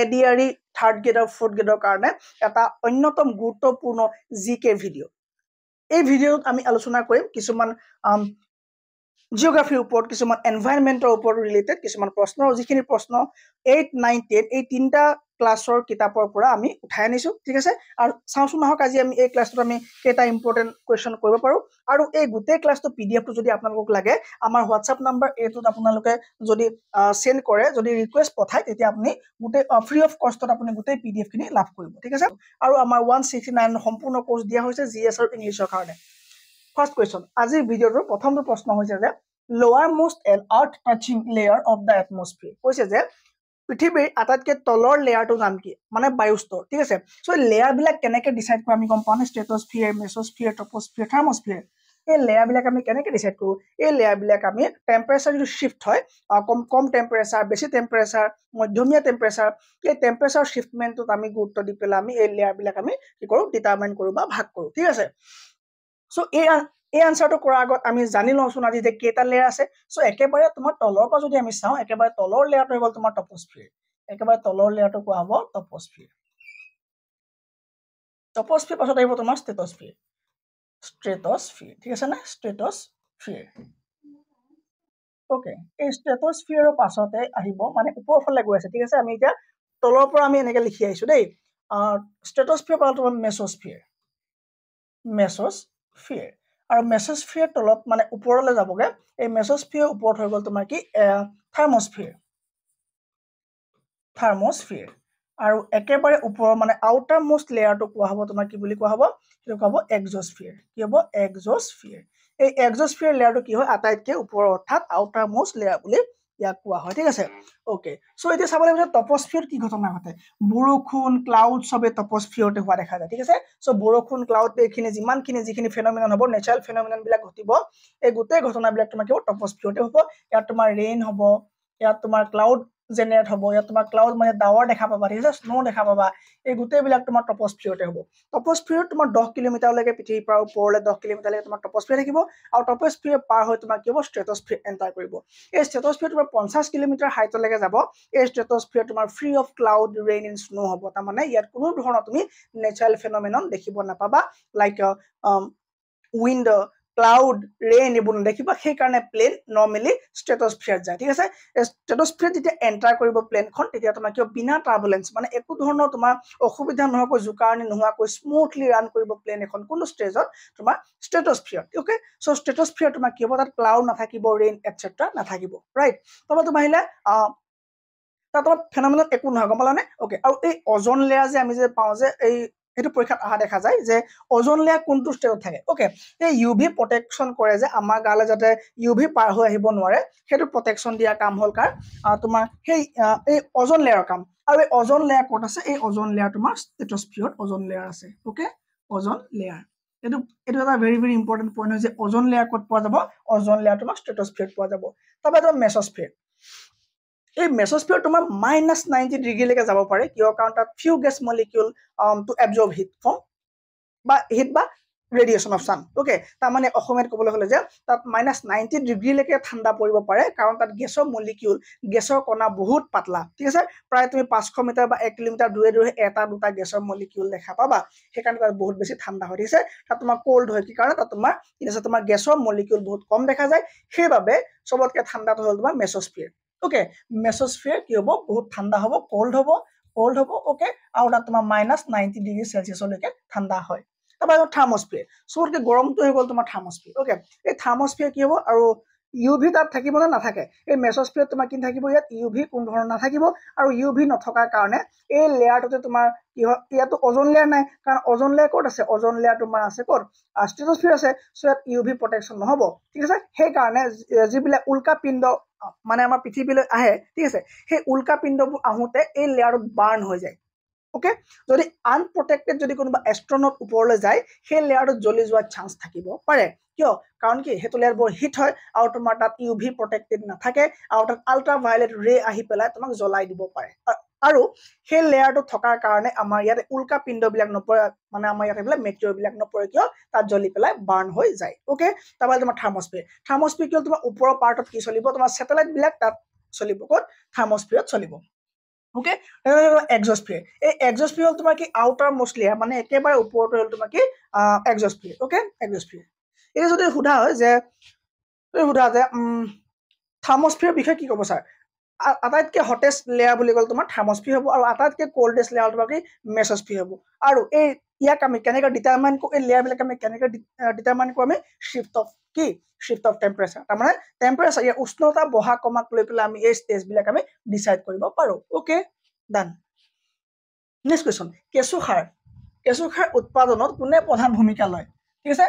এডিয়াৰী third grade আৰু fourth গ্ৰেডৰ কাৰণে এটা অন্যতম গুৰুত্বপূৰ্ণ জি কে ভিডিঅ' এই ভিডিঅ'ত আমি আলোচনা কৰিম কিছুমান জিঅ'গ্ৰাফিৰ ওপৰত কিছুমান এনভাইৰমেণ্টৰ ওপৰত ৰিলেটেড কিছুমান প্ৰশ্ন যিখিনি প্ৰশ্ন এইট নাইন টেন এই তিনিটা ক্লাছৰ কিতাপৰ পৰা আমি উঠাই আনিছোঁ ঠিক আছে আৰু চাওঁচোন আহক আজি আমি এই ক্লাছটোত আমি কেইটা ইম্পৰ্টেণ্ট কুৱেশ্যন কৰিব পাৰোঁ আৰু এই গোটেই ক্লাছটো পি ডি যদি আপোনালোকক লাগে আমাৰ হোৱাটছআপ নাম্বাৰ এইটোত আপোনালোকে যদি চেণ্ড কৰে যদি ৰিকুৱেষ্ট পঠায় তেতিয়া আপুনি গোটেই ফ্ৰী অফ কষ্টত আপুনি গোটেই পি ডি এফখিনি লাভ কৰিব ঠিক আছে আৰু আমাৰ ওৱান ছিক্সটি নাইন সম্পূৰ্ণ কোৰ্চ দিয়া হৈছে জি এছ আৰু ইংলিছৰ কাৰণে ফাৰ্ষ্ট কুৱেশ্যন আজিৰ ভিডিঅ'টোৰ প্ৰথমটো প্ৰশ্ন হৈছে যে lowermost and out touching layer of the atmosphere কৈছে যে পৃথিৱীৰ আটাইতকৈ তলৰ লেয়াৰটোৰ নাম কি মানে বায়ুস্তৰ ঠিক আছে চ' লেয়াৰবিলাক কেনেকৈ ডিচাইড কৰোঁ আমি গম পাওঁ নে ষ্টেটছফিয়াৰ মেছ'স্ফিয়াৰ টপ'স্ফিয়াৰ থাৰ্মস্ফিয়াৰ এই লেয়াৰবিলাক আমি কেনেকৈ ডিচাইড কৰোঁ এই লেয়াৰবিলাক আমি টেম্পাৰেচাৰ যিটো শ্বিফ্ট হয় কম কম টেম্পাৰেচাৰ বেছি টেম্পাৰেচাৰ মধ্যমীয়া টেম্পাৰেচাৰ এই টেম্পাৰেচাৰ শ্বিফ্টমেণ্টটোত আমি গুৰুত্ব দি পেলাই আমি এই লেয়াৰবিলাক আমি কি কৰোঁ ডিটাৰমাইন কৰোঁ বা ভাগ কৰোঁ ঠিক আছে চ' এই এই আনচাৰটো কৰাৰ আগত আমি জানি লওঁচোন আজি যে কেইটা লেয়াৰ আছে চ' একেবাৰে তোমাৰ তলৰ পৰা যদি আমি চাওঁ একেবাৰে তলৰ লেয়াৰটো হৈ গ'ল তোমাৰ টপস্ফিয়াৰ একেবাৰে তলৰ লেয়াৰটো কোৱা হ'ব টপস্ফিয়াৰ টপস্ফিয়াৰ পাছত আহিব তোমাৰ ষ্টেটস্ফিয়াৰ ষ্টেটস্ফিয়াৰ ঠিক আছে নে ষ্টেটস্ফিয়াৰ অ'কে এই ষ্টেটস্ফিয়াৰৰ পাছতে আহিব মানে ওপৰৰ ফালে গৈ আছে ঠিক আছে আমি এতিয়া তলৰ পৰা আমি এনেকে লিখি আহিছোঁ দেই ষ্টেটস্ফিয়াৰ পালোঁ তোমাৰ মেছ'স্ফিয়াৰ মেছ'স্ফিয়াৰ আৰু মেছ'স্ফিয়াৰ তলত মানে ওপৰলৈ যাবগৈ এই মেছ'স্ফিয়াৰ ওপৰত হৈ গ'ল তোমাৰ কি থাৰ্মস্ফিয়াৰ থাৰ্মস্ফিয়াৰ আৰু একেবাৰে ওপৰৰ মানে আউটাৰ মষ্ট লেয়াৰটো কোৱা হ'ব তোমাৰ কি বুলি কোৱা হ'ব সেইটো কোৱা হ'ব এক্সজস্ফিয়াৰ কি হ'ব এক্সজস্ফিয়াৰ এই এক্সজস্ফিয়াৰ লেয়াৰটো কি হয় আটাইতকৈ ওপৰৰ অৰ্থাৎ আউটাৰ মষ্ট লেয়াৰ বুলি ইয়াক কোৱা হয় ঠিক আছে অ'কে চ' এতিয়া চাব লাগিব টপস্ফিয়ৰ কি ঘটনা ঘটে বৰষুণ ক্লাউড চবেই টপস্ফিয়ৰতে হোৱা দেখা যায় ঠিক আছে চ' বৰষুণ ক্লাউড এইখিনি যিমানখিনি যিখিনি ফেনমিনন হ'ব নেচাৰেল বিলাক ঘটিব এই গোটেই ঘটনাবিলাক তোমাৰ কি হ'ব টপস্ফিয়ৰতে হ'ব ইয়াত তোমাৰ ৰেইন হ'ব ইয়াত তোমাৰ ক্লাউড জেনেৰেট হ'ব ইয়াত তোমাৰ ক্লাউড মানে ডাৱৰ দেখা পাবা ঠিক আছে স্ন' দেখা পাবা এই গোটেইবিলাক তোমাৰ টপস্ফিয়তে হ'ব টপস্ফিয়ত তোমাৰ দহ কিলোমিটাৰলৈকে পৃথিৱীৰ পৰা ওপৰলৈ দহ কিলোমিটাৰলৈকে তোমাৰ টপস্ফিয়া থাকিব আৰু টপস্ফিয়া পাৰ হৈ তোমাৰ কি হ'ব ষ্ট্ৰেটস্ফিয়া এণ্টাৰ কৰিব এই ষ্ট্ৰেটস্ফিয়া তোমাৰ পঞ্চাছ কিলোমিটাৰ হাইটলৈকে যাব এই ষ্ট্ৰেটস্ফিয়া তোমাৰ free of cloud rain in snow' হ'ব তাৰমানে ইয়াত কোনো ধৰণৰ তুমি নেচাৰেল ফেনমেন দেখিব নাপাবা like wind um, cloud rain এইবোৰ নেদেখিবা সেইকাৰণে প্লেন নৰ্মেলি ষ্টেটছফেয়াৰত যায় ঠিক আছে ষ্টেটছফেয়াৰত যেতিয়া এণ্টাৰ কৰিব প্লেনখন তেতিয়া তোমাৰ কিয় বিনা টাৰ্বুলেঞ্চ মানে একো ধৰণৰ তোমাৰ অসুবিধা নোহোৱাকৈ জোকাৰণি নোহোৱাকৈ স্মুথলি ৰান কৰিব প্লেন এখন কোনো ষ্টেজত তোমাৰ ষ্টেটছফেয়াৰত অ'কে চ' ষ্টেটছফেয়াৰত তোমাৰ কি হ'ব তাত ক্লাউড নাথাকিব ৰেইন এটচেট্ৰা নাথাকিব ৰাইট তাৰপৰা তোমাৰ আহিলে তাত অলপ ফেনমেনত একো নহয় গম পালা নে অ'কে আৰু এই অজন লেয়াৰ যে আমি যে পাওঁ যে এই সেইটো পৰীক্ষাত অহা দেখা যায় যে অজন লেয়াৰ কোনটো ষ্টেটত থাকে অ'কে এই ইউ ভি প্ৰটেকশ্যন কৰে যে আমাৰ গালৈ যাতে ইউ ভি পাৰ হৈ আহিব নোৱাৰে সেইটো প্ৰটেকশ্যন দিয়া কাম হ'ল কাৰ তোমাৰ সেই এই অজন লেয়াৰৰ কাম আৰু এই অজন লেয়াৰ ক'ত আছে এই অজন লেয়াৰ তোমাৰ ষ্টেটছফিয়ৰত অজন লেয়াৰ আছে অ'কে অজন লেয়াৰ এইটো এইটো এটা ভেৰি ভেৰি ইম্পৰ্টেণ্ট পইণ্ট হয় যে অজন লেয়াৰ ক'ত পোৱা যাব অজন লেয়াৰ তোমাৰ ষ্টেটছফিয়ৰত পোৱা যাব তাৰপৰা তোমাৰ মেছ'স্ফিয়াৰ এই মেছস্পিয়াৰ তোমাৰ মাইনাছ নাইনটি ডিগ্ৰীলৈকে যাব পাৰে কিয় কাৰণ তাত few gas molecule to absorb heat from বা হিট বা ৰেডিয়েশ্যন অফ চান অ'কে তাৰমানে অসমীয়াত ক'বলৈ হ'লে যে তাত মাইনাছ নাইনটি ডিগ্ৰীলৈকে ঠাণ্ডা পৰিব পাৰে কাৰণ তাত গেছৰ মলিকিউল গেছৰ কণা বহুত পাতলা ঠিক আছে প্ৰায় তুমি পাঁচশ মিটাৰ বা এক কিলোমিটাৰ দূৰে দূৰে এটা দুটা গেছৰ মলিকিউল দেখা পাবা সেইকাৰণে তাত বহুত বেছি ঠাণ্ডা হয় ঠিক আছে তাত তোমাৰ ক'ল্ড হয় কি কাৰণে তাত তোমাৰ ঠিক আছে তোমাৰ গেছৰ মলিকিউল বহুত কম দেখা যায় সেইবাবে চবতকৈ ঠাণ্ডাটো হ'ল তোমাৰ মেছস্পিয়াৰ ওকে মেছ'স্ফিয়াৰ কি হ'ব বহুত ঠাণ্ডা হ'ব ক'ল্ড হ'ব ক'ল্ড হ'ব অ'কে আৰু তাত তোমাৰ মাইনাছ নাইণ্টি ডিগ্ৰী চেলচিয়াছলৈকে ঠাণ্ডা হয় তাৰপৰা থাৰ্মস্ফিয়াৰ চবতকৈ গৰমটো হৈ গ'ল তোমাৰ থাৰ্মস্ফিয়াৰ অ'কে এই থাৰ্মস্ফিয়াৰ কি হ'ব আৰু ইউ ভি তাত থাকিব থাকিবনে নাথাকে এই মেছস্পিয়াত তোমাৰ কি থাকিব ইয়াত ইউ ভি কোনো ধৰণৰ নাথাকিব আৰু ইউ ভি নথকাৰ কাৰণে এই লেয়াৰটোতে তোমাৰ কি হয় ইয়াতো অজন লেয়াৰ নাই কাৰণ অজন লেয়াৰ ক'ত আছে অজন লেয়াৰ তোমাৰ আছে ক'ত ষ্টেটছফিয়াৰ আছে চ' ইয়াত ইউ ভি প্ৰটেকশ্যন নহ'ব ঠিক আছে সেইকাৰণে যিবিলাক উল্কা পিণ্ড মানে আমাৰ পৃথিৱীলৈ আহে ঠিক আছে সেই উল্কা পিণ্ডবোৰ আহোঁতে এই লেয়াৰটোত বাৰ্ণ হৈ যায় অ'কে যদি আনপ্ৰটেক্টেড যদি কোনোবা এষ্ট্ৰনট ওপৰলৈ যায় সেই লেয়াৰটোত জ্বলি যোৱাৰ চান্স থাকিব পাৰে কিয় কাৰণ কি সেইটো লেয়াৰ বৰ হিট হয় আৰু তোমাৰ তাত ইউ ভি প্ৰটেক্টেড নাথাকে আৰু তাত আল্ট্ৰাভায়লেট ৰে আহি পেলাই তোমাক জ্বলাই দিব পাৰে আৰু সেই লেয়াৰটো থকাৰ কাৰণে আমাৰ ইয়াতে উল্কা পিণ্ডবিলাক নপৰে মানে আমাৰ ইয়াত এইবিলাক মেটিয়ৰবিলাক নপৰে কিয় তাত জ্বলি পেলাই বাৰ্ণ হৈ যায় অ'কে তাৰপৰা তোমাৰ থাৰ্মস্পিয়াৰ থাৰ্মস্পিয়াৰ কিয় তোমাৰ ওপৰৰ পাৰ্টত কি চলিব তোমাৰ ছেটেলাইটবিলাক তাত চলিব ক'ত থাৰ্মস্পিয়াৰত চলিব অ'কে এক্সস্পিয়াৰ এই এক্সস্পিয়াৰ হ'ল তোমাৰ কি আউটাৰ মষ্টলিয়াৰ মানে একেবাৰে ওপৰতে হ'ল তোমাৰ কি এক্সস্পিয়াৰ অ'কে এক্সস্পিয়াৰ এতিয়া যদি সোধা হয় যে সোধা যে থাৰ্মস্ফিয়াৰ বিষয়ে কি ক'ব ছাৰ আটাইতকৈ হটেষ্ট লেয়াৰ বুলি ক'লে তোমাৰ থাৰ্মস্ফিয়াৰ হ'ব আৰু আটাইতকৈ ক'ল্ডেষ্ট লেয়াৰ তোমাৰ কি মেছ'স্ফিয়াৰ হ'ব আৰু এই ইয়াক আমি কেনেকৈ ডিটাৰমাইন কৰোঁ এই লেয়াৰবিলাক আমি কেনেকৈ ডিটাৰমাইন কৰোঁ আমি শ্বিফ্ট অফ কি শ্বিফ্ট অফ টেম্পাৰেচাৰ তাৰমানে টেম্পাৰেচাৰ ইয়াৰ উষ্ণতা বহা কমাক লৈ পেলাই আমি এই ষ্টেজবিলাক আমি ডিচাইড কৰিব পাৰোঁ অ'কে ডান নেক্সট কুৱেশ্যন কেঁচুসাৰ কেঁচুসাৰ উৎপাদনত কোনে প্ৰধান ভূমিকা লয় ঠিক আছে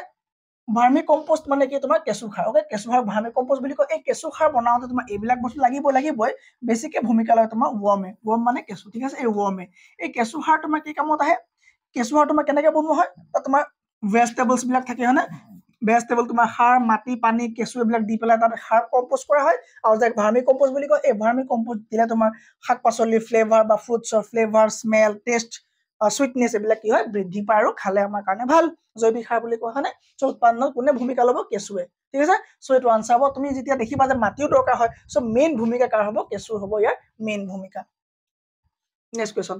ভাৰ্মি কম্প'ষ্ট মানে কি তোমাৰ কেঁচু সাৰ অকে কেঁচু সাৰ ভাৰ্মি কম্প'ষ্ট বুলি কয় এই কেঁচু সাৰ বনাওঁতে তোমাৰ এইবিলাক বস্তু লাগিব লাগিবই বেছিকে ভূমিকা লয় তোমাৰ ৱৰ্মে ৱৰ্ম মানে কেঁচু ঠিক আছে এই ৱৰ্মে এই কেঁচু সাৰ তোমাৰ কি কামত আহে কেঁচু সাৰ তোমাৰ কেনেকে বনোৱা হয় তোমাৰ ভেজিটেবলছ বিলাক থাকে হয়নে ভেজিটেবল তোমাৰ সাৰ মাটি পানী কেঁচু এইবিলাক দি পেলাই তাত সাৰ কম্প'ষ্ট কৰা হয় আৰু যে ভাৰ্মি কম্প'ষ্ট বুলি কয় এই ভাৰ্মি কম্প'ষ্ট দিলে তোমাৰ শাক পাচলিৰ ফ্লেভাৰ বা ফ্ৰুটছৰ ফ্লেভাৰ স্মেল টেষ্ট চুইটনেছ এইবিলাক কি হয় বৃদ্ধি পায় আৰু খালে আমাৰ কাৰণে ভাল জৈৱিক সাৰ বুলি কয় হয়নে চ' উৎপাদনত কোনে ভূমিকা ল'ব কেঁচুৱে ঠিক আছে চ' এইটো আনচাৰ হ'ব তুমি যেতিয়া দেখিবা যে মাটিও দৰকাৰ হয় চ' মেইন ভূমিকা কাৰ হ'ব কেঁচুৰ হ'ব ইয়াৰ মেইন ভূমিকা next question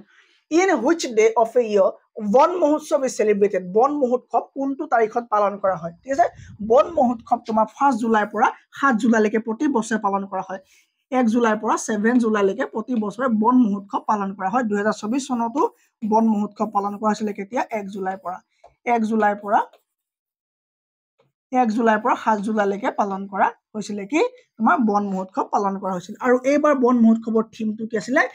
in which day of a year Van Mahotsav is celebrated বন মহোৎসৱ কোনটো তাৰিখত পালন কৰা হয় ঠিক আছে বন মহোৎসৱ তোমাৰ ফাৰ্ষ্ট জুলাইৰ পৰা সাত জুলাইলৈকে প্ৰতি বছৰে পালন কৰা হয় এক জুলাইৰ পৰা ছেভেন জুলাইলৈকে প্ৰতি বছৰে বন মহোৎসৱ পালন কৰা হয় দুহেজাৰ চৌবিছ চনতো বন মহোৎসৱ পালন কৰা হৈছিলে কেতিয়া এক জুলাইৰ পৰা এক জুলাইৰ পৰা এক জুলাইৰ পৰা সাত জুলাইলৈকে পালন কৰা হৈছিলে কি তোমাৰ বন মহোৎসৱ পালন কৰা হৈছিলে আৰু এইবাৰ বন মহোৎসৱৰ থিমটো কি আছিলে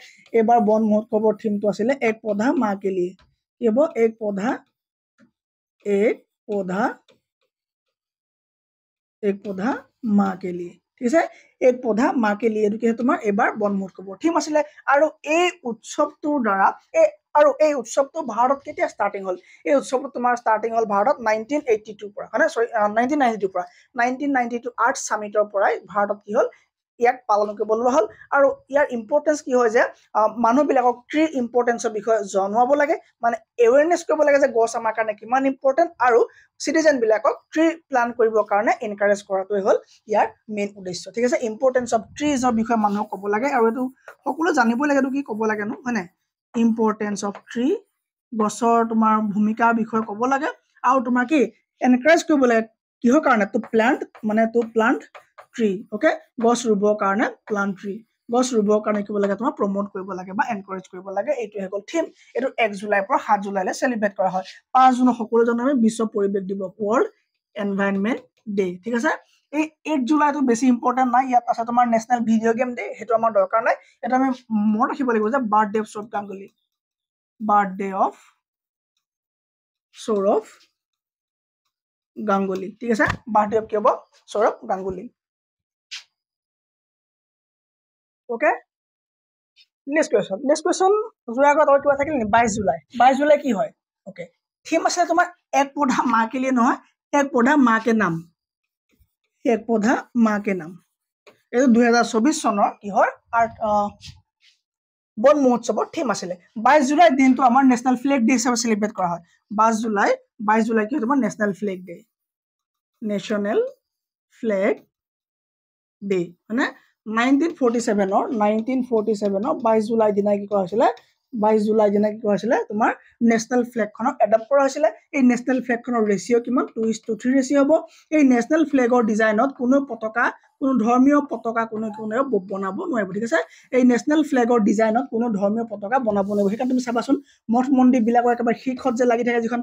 এইবাৰ বন মহোৎসৱৰ থিমটো আছিলে এক পধা মা কেলি কি হ'ব এক পধা এক পধা এক পধা মা কেলি ঠিক আছে এক পধা মাকে লিয়ে ঢুকিছে তোমাৰ এবাৰ বন মহোৎসৱ ঠিক আছিলে আৰু এই উৎসৱটোৰ দ্বাৰা এই আৰু এই উৎসৱটো ভাৰতত কেতিয়া ষ্টাৰ্টিং হ'ল এই উৎসৱটো তোমাৰ ষ্টাৰ্টিং হ'ল ভাৰতত নাইনটিন পৰা হয়নে চৰি নাইনটিন পৰা নাইনটিন নাইনটি টু পৰাই ভাৰতত কি হ'ল ইয়াক পালন কৰিব বনোৱা হ'ল আৰু ইয়াৰ ইম্পৰ্টেঞ্চ কি হয় যে মানুহবিলাকক ট্ৰি ইম্পৰ্টেঞ্চৰ বিষয়ে জনোৱাব লাগে মানে এৱেৰনেছ কৰিব লাগে যে গছ আমাৰ কাৰণে কিমান ইম্পৰ্টেণ্ট আৰু চিটিজেনবিলাকক ট্ৰি প্লান কৰিবৰ কাৰণে এনকাৰেজ কৰাটোৱে হ'ল ইয়াৰ মেইন উদ্দেশ্য ঠিক আছে ইম্পৰ্টেঞ্চ অফ ট্ৰিজৰ বিষয়ে মানুহক ক'ব লাগে আৰু এইটো সকলোৱে জানিবই লাগে এইটো কি ক'ব লাগে ন হয়নে ইম্পৰ্টেঞ্চ অফ ট্ৰি গছৰ তোমাৰ ভূমিকাৰ বিষয়ে ক'ব লাগে আৰু তোমাৰ কি এনকাৰেজ কৰিব লাগে কিহৰ কাৰণে টু প্লেণ্ট মানে টু প্লাণ্ট ট্ৰী অ'কে গছ ৰুবৰ কাৰণে প্লাণ্ট ট্ৰী গছ ৰুবৰ কাৰণে কিব লাগে তোমাৰ প্ৰম'ট কৰিব লাগে বা এনকাৰেজ কৰিব লাগে এইটোহে হ'ল থিম এইটো এক জুলাইৰ পৰা সাত জুলাইলৈ চেলিব্ৰেট কৰা হয় পাঁচ জুনত সকলো জনে আমি বিশ্ব পৰিৱেশ দিৱস ৱৰ্ল্ড এনভাইৰমেণ্ট ডে ঠিক আছে এই এইট জুলাইটো বেছি ইম্পৰ্টেণ্ট নাই ইয়াত আছে তোমাৰ নেশ্যনেল ভিডিঅ' গেম ডে সেইটো আমাৰ দৰকাৰ নাই এইটো আমি মনত ৰাখিব লাগিব যে birthday of Sourav Ganguly birthday of Sourav Ganguly ঠিক আছে বাৰ্থডে কি হব Sourav Ganguly okay next question next question যোৱাৰ আগত কিবা থাকিল নি বাইছ জুলাই বাইছ জুলাই কি হয় অ'কে থিম আছিলে তোমাৰ এক পধা মাকে লিয়ে নহয় এক পধা মাকে নাম এক পধা মাকে নাম এইটো দুহেজাৰ চৌবিছ চনৰ কি হয় আৰ্ট বন মহোৎসৱৰ থিম আছিলে বাইছ জুলাই দিনটো আমাৰ নেশ্যনেল ফ্লেগ ডে হিচাপে চেলিব্ৰেট কৰা হয় বাইছ জুলাই বাইছ জুলাই কি হয় তোমাৰ national flag day national flag day মানে নাইনটিন ফৰ্টি ছেভেনৰ নাইনটিন ফৰ্টি জুলাই দিনাই কি কৰা হৈছিলে বাইছ জুলাই দিনা কি কৰা হৈছিলে তোমাৰ নেশ্যনেল ফ্লেগখনক এডপ্ট কৰা হৈছিলে এই নেশ্যনেল ফ্লেগখনৰ ৰেচিঅ' কিমান two is two three ratio' হ'ব এই নেশ্যনেল ফ্লেগৰ ডিজাইনত কোনো পতাকা কোনো ধৰ্মীয় পতাকা কোনো কোনেও বনাব নোৱাৰিব ঠিক আছে এই নেশ্যনেল ফ্লেগৰ ডিজাইনত কোনো ধৰ্মীয় পতাকা বনাব নোৱাৰিব সেইকাৰণে তুমি চাবাচোন মঠ মন্দিৰ বিলাকৰ একেবাৰে শীৰ্ষত যে লাগি থাকে যিখন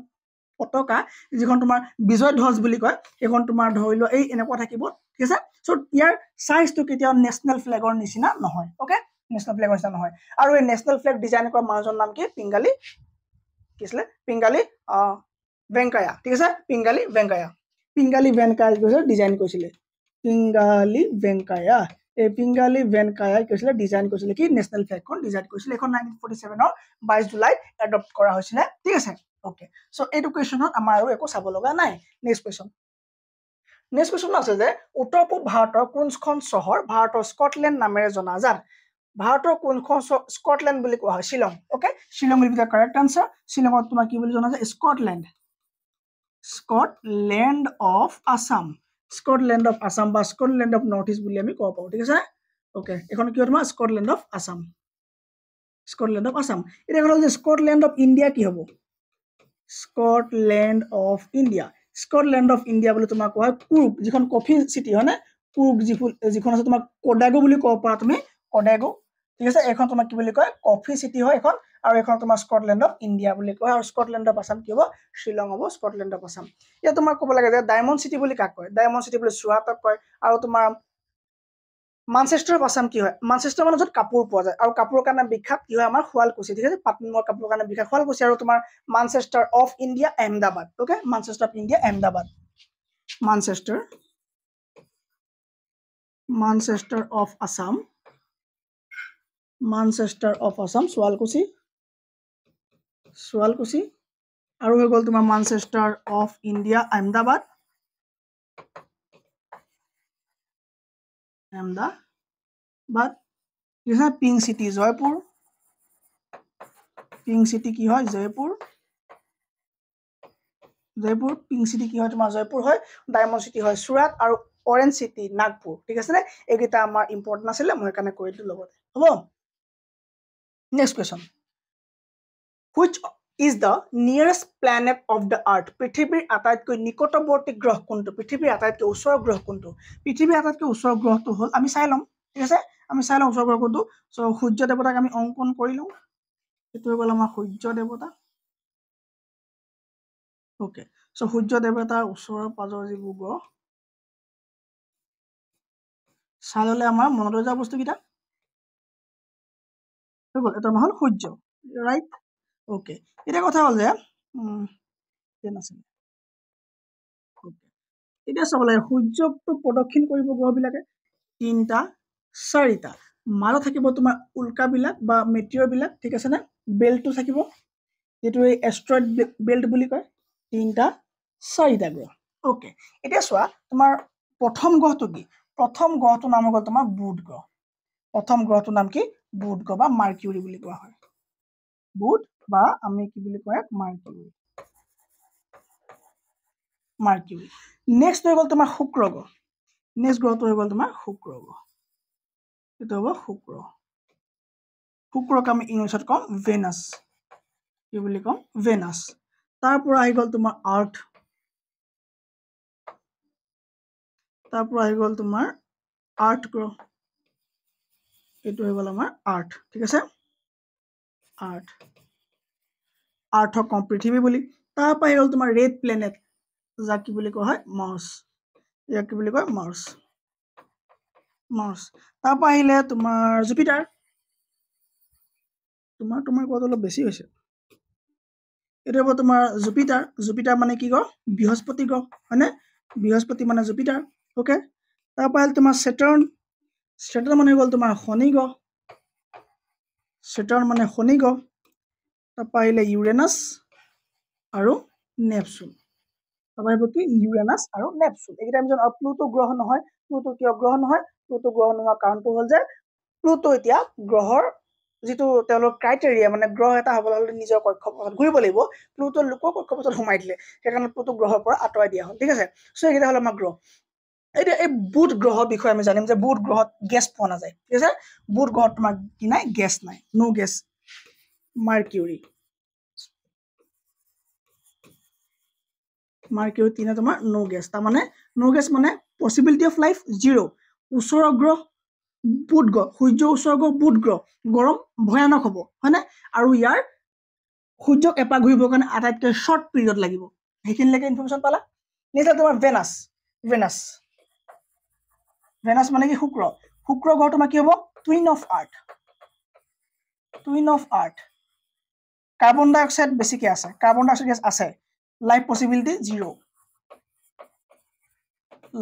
পতাকা যিখন তোমাৰ বিজয় ধ্বজ বুলি কয় সেইখন তোমাৰ ধৰি লোৱা এই এনেকুৱা থাকিব ঠিক আছে চ' ইয়াৰ চাইজটো কেতিয়াও নেশ্যনেল ফ্লেগৰ নিচিনা নহয় অ'কে নেশ্যনেল ফ্লেগৰ নিচিনা নহয় আৰু এই নেশ্যনেল ফ্লেগ ডিজাইন কৰা মানুহজনৰ নাম কি পিংগালী কি আছিলে পিংগালী ভেংকায়া ঠিক আছে পিংগালী ভেংকায়া পিংগালী ভেংকায়া ডিজাইন কৰিছিলে পিংগালী ভেংকায়া এই পিংগালী ভেনকায়াই কৈছিলে ডিজাইন কৰিছিলে কি নেশ্যনেল ফ্লেগখন ডিজাইন কৰিছিলে এইখন নাইনটিন ফৰ্টি ছেভেনৰ বাইছ জুলাইত এডপ্ট কৰা হৈছিলে ঠিক আছে অ'কে চ' এইটো কুৱেশ্যনত আমাৰ আৰু একো চাব লগা নাই নেক্সট কুৱেশ্যন নেক্সট কুৱেশ্যনটো আছে যে উত্তৰ পূব ভাৰতৰ কোনখন চহৰ ভাৰতৰ স্কটলেণ্ড নামেৰে জনাজাত ভাৰতৰ কোনখন স্কটলেণ্ড বুলি কোৱা হয় শ্বিলং অ'কে শ্বিলং বুলি কোৱা কাৰেক্ট আনচাৰ শ্বিলঙত তোমাৰ কি বুলি জনা যায় Scotland Scotland of Assam Scotland of Assam বা স্কটলেণ্ড অফ নৰ্থ ইষ্ট বুলি আমি ক'ব পাৰোঁ ঠিক আছে অ'কে এইখন কি হ'ল তোমাৰ Scotland of Assam Scotland of Assam এতিয়া এখন হ'ল যে স্কটলেণ্ড অফ ইণ্ডিয়া কি হ'ব Scotland of India Scotland of India বুলি তোমাক কোৱা হয় কুৰ্ক যিখন কফি চিটি হয়নে কুৰ্ক যিখন যিখন আছে তোমাক কডাগো বুলি ক'ব পাৰা তুমি কডাগো ঠিক আছে এইখন তোমাক কি বুলি কয় কফি চিটি হয় এখন আৰু এইখন তোমাৰ স্কটলেণ্ড অফ ইণ্ডিয়া বুলি কয় আৰু স্কটলেণ্ড অফ আছাম কি হ'ব শ্বিলং হ'ব স্কটলেণ্ড অফ আছাম ইয়াত তোমাৰ ক'ব লাগে যে ডায়মণ্ড চিটি বুলি কাক কয় ডায়মণ্ড চিটি বুলি চুৰাটক কয় আৰু তোমাৰ মানচেষ্টাৰ অফ আছাম কি হয় মানচেষ্টাৰ মানে য'ত কাপোৰ পোৱা যায় আৰু কাপোৰৰ কাৰণে বিখ্যাত কি হয় আমাৰ শুৱালকুছি ঠিক আছে পাটনৰ কাপোৰৰ কাৰণে বিখ্যাত শুৱালকুচি আৰু তোমাৰ Manchester of India Ahmedabad okay Manchester of India Ahmedabad Manchester Manchester of Assam Manchester of Assam Sualkuchi Sualkuchi আৰু হৈ গ'ল তোমাৰ Manchester of India Ahmedabad Ahmedabad কি হৈছে pink city Jaipur pink city কি হয় জয়পুৰ জয়পুৰ পিংক চিটি কি হয় তোমাৰ জয়পুৰ হয় ডায়মণ্ড চিটি হয় চুৰাট আৰু অৰেঞ্জ চিটি নাগপুৰ ঠিক আছেনে এইকেইটা আমাৰ ইম্পৰ্টেণ্ট আছিলে মই সেইকাৰণে কৰি দিলোঁ লগতে হ'ব next question which is the nearest planet of the earth পৃথিৱীৰ আটাইতকৈ নিকটৱৰ্তী গ্ৰহ কোনটো পৃথিৱীৰ আটাইতকৈ ওচৰৰ গ্ৰহ কোনটো পৃথিৱীৰ আটাইতকৈ ওচৰৰ গ্ৰহটো হ'ল আমি চাই ল'ম ঠিক আছে আমি চাই লওঁ ওচৰৰ গ্ৰহ কোনটো চ' সূৰ্য দেৱতাক আমি অংকন কৰি লওঁ সেইটো হৈ গ'ল আমাৰ সূৰ্য দেৱতা অ'কে চ' সূৰ্য দেৱতাৰ ওচৰৰ পাজৰ যিবোৰ গ্ৰহ চাই ল'লে আমাৰ মনলৈ যোৱা বস্তুকেইটা হৈ গ'ল এটা হ'ল সূৰ্য ৰাইট অ'কে এতিয়া কথা হ'ল যে নাছিলে এতিয়া চাব লাগে সূৰ্যটো প্ৰদক্ষিণ কৰিব গ্ৰহবিলাকে তিনিটা চাৰিটা মাজত থাকিব তোমাৰ উল্কাবিলাক বা মেটিয়ৰবিলাক ঠিক আছেনে বেল্টটো থাকিব যিটো এই এষ্ট্ৰইড বেল্ট বুলি কয় তিনিটা চাৰিটা গ্ৰহ অ'কে এতিয়া চোৱা তোমাৰ প্ৰথম গ্ৰহটো কি প্ৰথম গ্ৰহটোৰ নাম হ'ল তোমাৰ বুধ গ্ৰহ প্ৰথম গ্ৰহটোৰ নাম কি বুধ গ বা মাৰ্কিউৰী বুলি কোৱা হয় বুধ বা আমি কি বুলি কয় মাৰ্কিউৰী মাৰ্কিউৰী নেক্সট হৈ গ'ল তোমাৰ শুক্ৰ গ্ৰহ নেক্সট গ্ৰহটো হৈ গ'ল তোমাৰ শুক্ৰ গ্ৰহ এইটো হ'ব শুক্ৰ শুক্ৰক আমি ইংলিছত কম ভেনাছ কি বুলি কম ভেনাছ তাৰ পৰা আহি গ'ল তোমাৰ আৰ্থ তাৰ পৰা আহি গ'ল তোমাৰ আৰ্থ গ্ৰহ এইটো হৈ গ'ল আমাৰ আৰ্থ ঠিক আছে আৰ্থ আৰ্থ কওঁ পৃথিৱী বুলি তাৰপৰা আহি গ'ল তোমাৰ ৰেড প্লেনেট যাক কি বুলি কোৱা হয় মাৰ্চ ইয়াক কি বুলি কয় মাৰ্চ মাৰ্চ তাৰপৰা আহিলে তোমাৰ জুপিটাৰ তোমাৰ তোমাৰ কোৱাটো অলপ বেছি হৈছে এইটো হ'ব তোমাৰ জুপিটাৰ জুপিটাৰ মানে কি কওঁ বৃহস্পতি গ্ৰহ হয়নে বৃহস্পতি মানে জুপিটাৰ অ'কে তাৰপৰা আহিল তোমাৰ ছেটাৰ্ণ ছেটাৰ মানে গ'ল তোমাৰ শনি শনিগ ছেটাৰ মানে শনিগ তাৰপৰা আহিলে ইউৰেনাছ আৰু নেপচুন তাৰপৰা আহিব কি ইউৰেনাছ আৰু নেপচুন এইকেইটা আমি জানো প্লুটো গ্ৰহ নহয় প্লুটো কিয় গ্ৰহ নহয় প্লুটো গ্ৰহ নোহোৱাৰ কাৰণটো হ'ল যে প্লুটো এতিয়া গ্ৰহৰ যিটো তেওঁলোকৰ ক্ৰাইটেৰিয়া মানে গ্ৰহ এটা হ'বলৈ হ'লে নিজৰ কক্ষপথত ঘূৰিব লাগিব প্লুটো লোকৰ কক্ষপথত সোমাই দিলে সেইকাৰণে প্লুটো গ্ৰহৰ পৰা আঁতৰাই দিয়া হ'ল ঠিক আছে চ' এইকেইটা হ'ল আমাৰ গ্ৰহ এতিয়া এই বুধ গ্ৰহৰ বিষয়ে আমি জানিম যে বুধ গ্ৰহত গেছ পোৱা নাযায় ঠিক আছে বুধ গ্ৰহত তোমাৰ কি নাই গেছ নাই ন' গেছ মাৰ্কিউৰী মাৰ্কিউৰী নাই তোমাৰ ন' গেছ তাৰমানে ন' গেছ মানে পচিবিলিটি অফ লাইফ জিৰ' ওচৰৰ গ্ৰহ বুধ গ্ৰহ সূৰ্য ওচৰৰ গ্ৰহ বুধ গ্ৰহ গৰম ভয়ানক হ'ব হয়নে আৰু ইয়াৰ সূৰ্যক এপাহ ঘূৰিবৰ কাৰণে আটাইতকৈ শ্বৰ্ট পিৰিয়ড লাগিব সেইখিনিলৈকে ইনফৰ্মেশ্যন পালা নেক্সট তোমাৰ ভেনাছ ভেনাছ ভেনাছ মানে কি শুক্ৰ শুক্ৰ গ্ৰহটো মানে কি হ'ব twin of earth twin of earth carbon ডাই অক্সাইড বেছিকৈ আছে কাৰ্বন ডাই অক্সাইড আছে life possibility zero'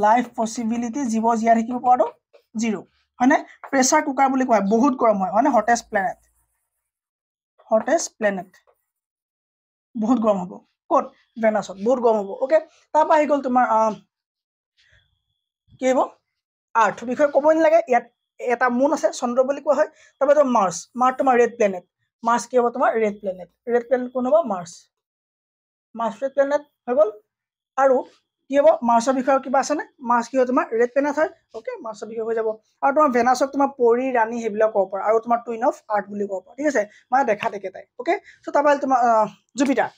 life possibility জীৱ জীয়াই থাকিব পৰাটো জিৰ' হয়নে প্ৰেছাৰ কুকাৰ বুলি কয় বহুত গৰম হয় হয়নে হটেজ প্লেনেট হটেজ প্লেনেট বহুত গৰম হ'ব ক'ত ভেনাছত বহুত গৰম হ'ব অ'কে তাৰপৰা আহি গ'ল তোমাৰ কি হ'ব আৰ্থ বিষয়ে ক'বই নালাগে ইয়াত এটা মুন আছে চন্দ্ৰ বুলি কোৱা হয় তাৰপিছত মাৰ্চ মাৰ্চ তোমাৰ ৰেড প্লেনেট মাৰ্চ কি হ'ব তোমাৰ ৰেড প্লেনেট ৰেড প্লেনেট কোন হ'ব মাৰ্চ মাৰ্চ ৰেড প্লেনেট হৈ গ'ল আৰু কি হ'ব মাৰ্চৰ বিষয়ে কিবা আছেনে মাৰ্চ কি হয় তোমাৰ ৰেড প্লেনেট হয় অ'কে মাৰ্চৰ বিষয়ে হৈ যাব আৰু তোমাৰ ভেনাছক তোমাৰ পৰি ৰাণী সেইবিলাক ক'ব পাৰা আৰু তোমাৰ টুইন অফ আৰ্থ বুলি ক'ব পাৰা ঠিক আছে মানে দেখা থাকে তাই অ'কে চ' তাৰপৰা তোমাৰ জুপিটাৰ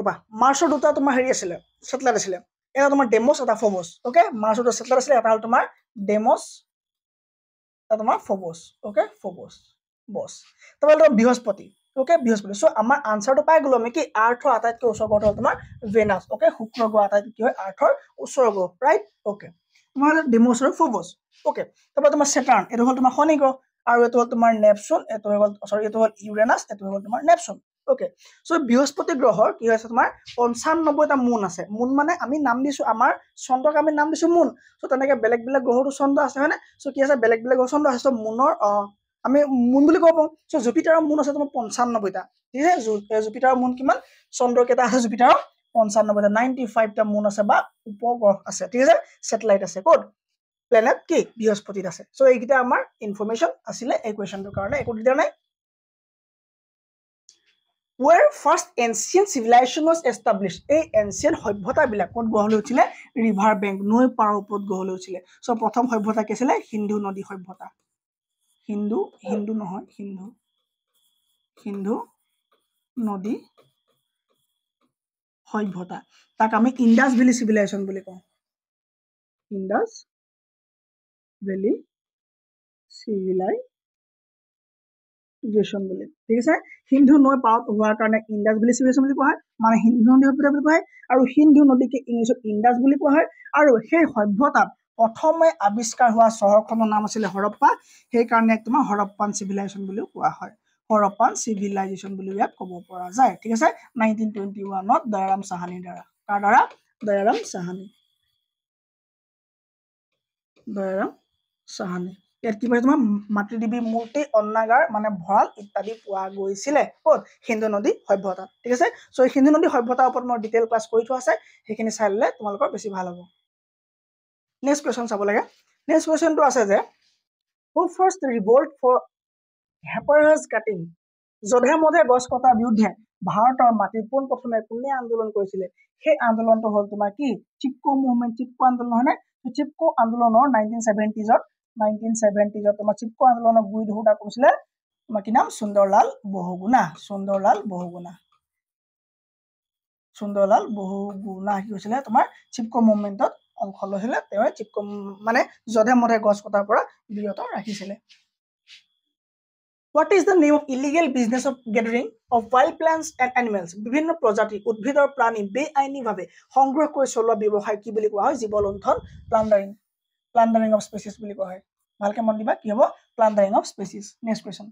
ৰ'বা মাৰ্চৰ দুটা তোমাৰ হেৰি আছিলে চেটেলাইট আছিলে এটা তোমাৰ ডেমছ এটা ফবছ অ'কে মাৰ্চতো চেটলাৰ আছিলে এটা হ'ল তোমাৰ ডেমছ এটা তোমাৰ ফবছ অ'কে ফবছ বছ তাৰপৰা তোমাৰ বৃহস্পতি অ'কে বৃহস্পতি চ' আমাৰ আনচাৰটো পাই গলো আমি কি আৰ্থৰ আটাইতকৈ ওচৰ গ্ৰহটো হ'ল তোমাৰ ভেনাছ অ'কে শুক্ৰ গ্ৰহ আটাইতকৈ কি হয় আৰ্থৰ ওচৰ গ্ৰহ ৰাইট অ'কে তোমাৰ ডেমছ আৰু ফবছ অ'কে তাৰপৰা তোমাৰ চেটাৰ্ণ এইটো হ'ল তোমাৰ শনি গ্ৰহ আৰু এইটো হ'ল তোমাৰ নেপচুন এইটো হ'ল চৰি এইটো হ'ল ইউৰেনাছ এইটো হ'ল তোমাৰ নেপচুন অ'কে চ' বৃহস্পতি গ্ৰহৰ কি হৈছে তোমাৰ পঞ্চান্নব্বৈটা মুন আছে মুন মানে আমি নাম দিছোঁ আমাৰ চন্দ্ৰক আমি নাম দিছোঁ মুন চ' তেনেকৈ বেলেগ বেলেগ গ্ৰহৰো চন্দ্ৰ আছে হয়নে চ' কি আছে বেলেগ বেলেগ গ্ৰহ চন্দ্ৰ আছে চ' মুনৰ অঁ আমি মুন বুলি ক'ব পাৰোঁ চ' জুপিটাৰৰ মুন আছে তোমাৰ পঞ্চান্নব্বৈটা ঠিক আছে জুপিটাৰৰ মুন কিমান চন্দ্ৰকেইটা আছে জুপিটাৰৰ পঞ্চান্নব্বৈটা নাইণ্টি ফাইভটা মুন আছে বা উপগ্ৰহ আছে ঠিক আছে ছেটেলাইট আছে ক'ত প্লেনেট কি বৃহস্পতিত আছে চ' এইকেইটা আমাৰ ইনফৰ্মেশ্যন আছিলে এই কুৱেশ্যনটোৰ কাৰণে একো দিয়া নাই where first ancient civilization was establish এই এনচিয়েণ্ট সভ্যতাবিলাক ক'ত গঢ় লৈ উঠিলে ৰিভাৰ বেংক নৈ পাৰৰ ওপৰত গঢ় লৈ উঠিলে চ' প্ৰথম সভ্যতা কি আছিলে সিন্ধু নদী সভ্যতা সিন্ধু হিন্দু নহয় সিন্ধু সিন্ধু নদী সভ্যতা তাক আমি ইণ্ডাছ ভেলি চিভিলাইজেশ্যন বুলি কওঁ ইণ্ডাছ ভেলি চিভিলাইজ ইৰিগেশ্যন বুলি ঠিক আছে সিন্ধু নৈ পাৰত হোৱাৰ কাৰণে ইণ্ডাছ ভেলী চিভিলেশ্যন বুলি কোৱা হয় মানে সিন্ধু নদী সভ্যতা বুলি কোৱা হয় আৰু সিন্ধু নদীকে ইংলিছত ইণ্ডাছ বুলি কোৱা হয় আৰু সেই সভ্যতাত প্ৰথমে আৱিষ্কাৰ হোৱা চহৰখনৰ নাম আছিলে হৰপ্পা সেইকাৰণে তোমাৰ হৰপ্পান চিভিলাইজেশ্যন বুলিও কোৱা হয় হৰপ্পান চিভিলাইজেশ্যন বুলিও ইয়াত ক'ব পৰা যায় ঠিক আছে নাইনটিন টুৱেণ্টি ওৱানত দয়াৰাম চাহানীৰ দ্বাৰা কাৰ দ্বাৰা দয়াৰাম চাহানী দয়াৰাম চাহানী ইয়াত কি পাইছে তোমাৰ মাতৃদেৱীৰ মূৰ্তি অন্নাগাৰ মানে ভঁৰাল ইত্যাদি পোৱা গৈছিলে ক'ত সিন্ধু নদী সভ্যতাত ঠিক আছে চ' এই সিন্ধু নদী সভ্যতাৰ ওপৰত মই ডিটেইল ক্লাছ কৰি থোৱা আছে সেইখিনি চাই ল'লে তোমালোকৰ বেছি ভাল হ'ব নেক্সট কুৱেশ্যন চাব লাগে নেক্সট কুৱেশ্যনটো আছে যে who first revolt for haphazard cutting যধে মধে গছ কটাৰ বিৰুদ্ধে ভাৰতৰ মাটি প্ৰথমে কোনে আন্দোলন কৰিছিলে সেই আন্দোলনটো হ'ল তোমাৰ কি চিপকো মুভমেণ্ট চিপকো আন্দোলন হয়নে চিপকো আন্দোলনৰ নাইনটিন ছেভেণ্টিজত নাইনটিন ছেভেণ্টিজত চিপকো আন্দোলনৰ গুৰি ধৰোঁতা কৈছিলে তোমাৰ কি নাম সুন্দৰলাল বহুগুণা সুন্দৰলাল বহুগুণা সুন্দৰলাল বহুগুণা কি কৈছিলে তোমাৰ চিপকো মুভমেণ্টত অংশ লৈছিলে তেওঁ চিপকো মানে যধে মধে গছ কটাৰ পৰা বিৰত ৰাখিছিলে what is the name of illegal business of gathering of wild plants and animals বিভিন্ন প্ৰজাতি উদ্ভিদৰ প্ৰাণী বেআইনীভাৱে সংগ্ৰহ কৰি চলোৱা ব্যৱসায় কি বুলি কোৱা হয় জীৱ লুণ্ঠন প্লাণ্ডাৰিং প্লাণ্ডাৰিং অফ স্পেচিছ বুলি কোৱা হয় ভালকে মন দিবা কি হ'ব plundering of species next question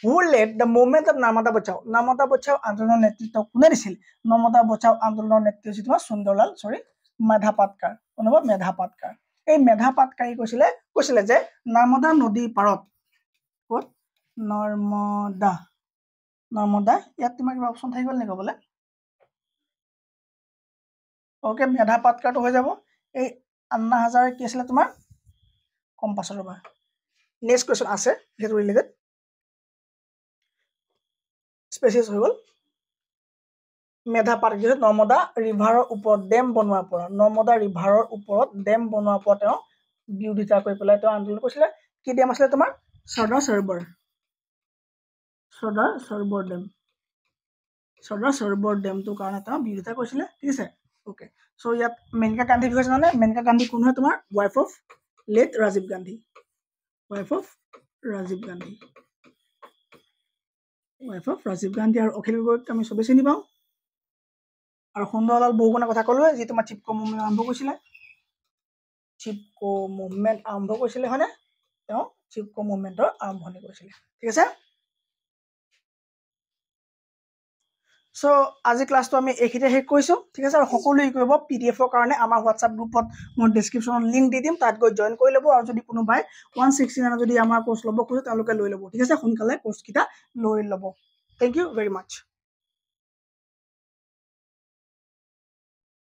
who led the movement of Narmada Bachao নামতা বচাও আন্দোলনৰ নেতৃত্ব কোনে দিছিল নমতা বচাও আন্দোলনৰ নেতৃত্ব দিছিল সুন্দৰলাল চৰি মেধা পাটকাৰ কোন হ'ব মেধা পাটকাৰ এই মেধা পাটকাৰী কৈছিলে কৈছিলে যে নৰ্মদা নদী পাৰত ক'ত নৰ্মদা নৰ্মদা ইয়াত তোমাৰ কিবা অপশ্যন থাকি গ'ল নেকি ক'বলৈ অ'কে মেধা পাটকাৰটো হৈ যাব এই আন্না হাজাৰ কি আছিলে তোমাৰ কম্পাছ ৰ'বা নেক্সট কুৱেশ্যন আছে সেইটো ৰিলেটেড স্পেচিয়াছ হৈ গ'ল মেধা পাৰ্ক নৰ্মদা ৰিভাৰৰ ওপৰত ডেম বনোৱাৰ পৰা নৰ্মদা ৰিভাৰৰ ওপৰত ডেম বনোৱাৰ পৰা তেওঁ বিৰোধিতা কৰি পেলাই তেওঁ আন্দোলন কৰিছিলে কি ডেম আছিলে তোমাৰ চৰ্দাৰ সৰোবৰ চৰ্দাৰ সৰোবৰ ডেম চৰ্দাৰ সৰোবৰ ডেমটোৰ কাৰণে তেওঁ বিৰোধিতা কৰিছিলে ঠিক আছে অ'কে চ' ইয়াত মেনকা গান্ধী বিষয়ে জানানে মেনকা গান্ধী কোন হয় তোমাৰ wife of late Rajiv Gandhi wife of Rajiv Gandhi wife of Rajiv Gandhi আৰু অখিল গগৈক আমি চবেই চিনি পাওঁ আৰু সুন্দৰলাল বহুগুণে কথা ক'লোৱে যি তোমাৰ চিপকো মুভমেণ্ট আৰম্ভ কৰিছিলে চিপকো মুভমেণ্ট আৰম্ভ কৰিছিলে হয়নে তেওঁ চিপক মুভমেণ্টৰ আৰম্ভণি কৰিছিলে ঠিক আছে চ' আজি ক্লাছটো আমি এইখিনিতে শেষ কৰিছোঁ ঠিক আছে আৰু সকলোৱে কৰিব পি ডি এফৰ কাৰণে আমাৰ হোৱাটছআপ গ্ৰুপত মই ডিছক্ৰিপশ্যনত লিংক দি দিম তাত গৈ জইন কৰি ল'ব আৰু যদি কোনোবাই ওৱান ছিক্সটি নাইনত যদি আমাৰ কোৰ্চ ল'ব খোজে তেওঁলোকে লৈ ল'ব ঠিক আছে সোনকালে কোৰ্চকেইটা লৈ ল'ব থেংক ইউ ভেৰি মাছ